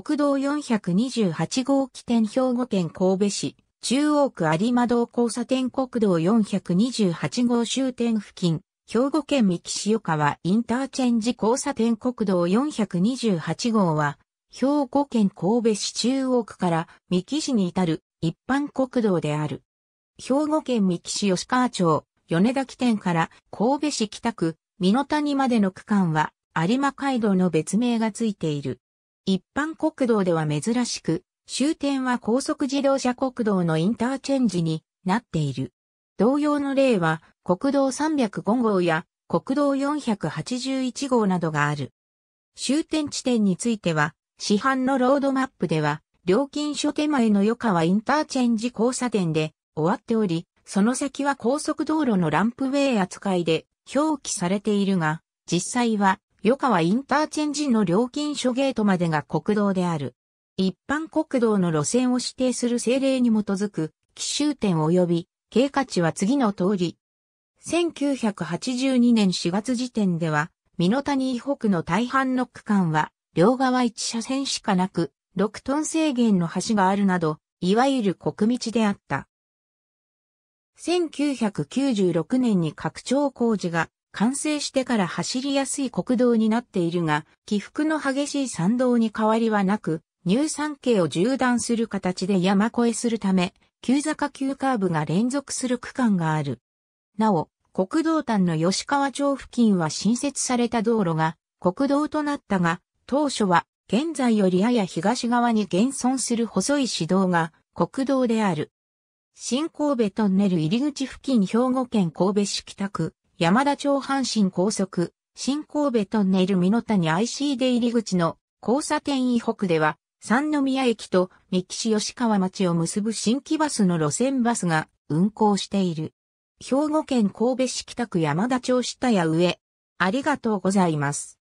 国道428号起点兵庫県神戸市、中央区有馬道交差点国道428号終点付近、兵庫県三木塩川インターチェンジ交差点国道428号は、兵庫県神戸市中央区から三木市に至る一般国道である。兵庫県三木市吉川町、米田起点から神戸市北区、美濃谷までの区間は有馬街道の別名がついている。一般国道では珍しく、終点は高速自動車国道のインターチェンジになっている。同様の例は、国道305号や国道481号などがある。終点地点については、市販のロードマップでは、料金所手前の余川インターチェンジ交差点で終わっており、その先は高速道路のランプウェイ扱いで表記されているが、実際は与川インターチェンジの料金所ゲートまでが国道である。一般国道の路線を指定する政令に基づく、奇襲点及び、経過値は次の通り。1982年4月時点では、美濃谷以北の大半の区間は、両側1車線しかなく、6トン制限の橋があるなど、いわゆる国道であった。1996年に拡張工事が完成してから走りやすい国道になっているが、起伏の激しい山道に変わりはなく、乳酸系を縦断する形で山越えするため、急坂急カーブが連続する区間がある。なお、国道端の吉川町付近は新設された道路が国道となったが、当初は現在よりやや東側に現存する細い市道が国道である。新神戸トンネル入り口付近兵庫県神戸市北区、山田町阪神高速、新神戸トンネル美濃谷 IC 出入り口の交差点以北では、三宮駅と三木市吉川町を結ぶ新規バスの路線バスが運行している。兵庫県神戸市北区山田町下谷上。ありがとうございます。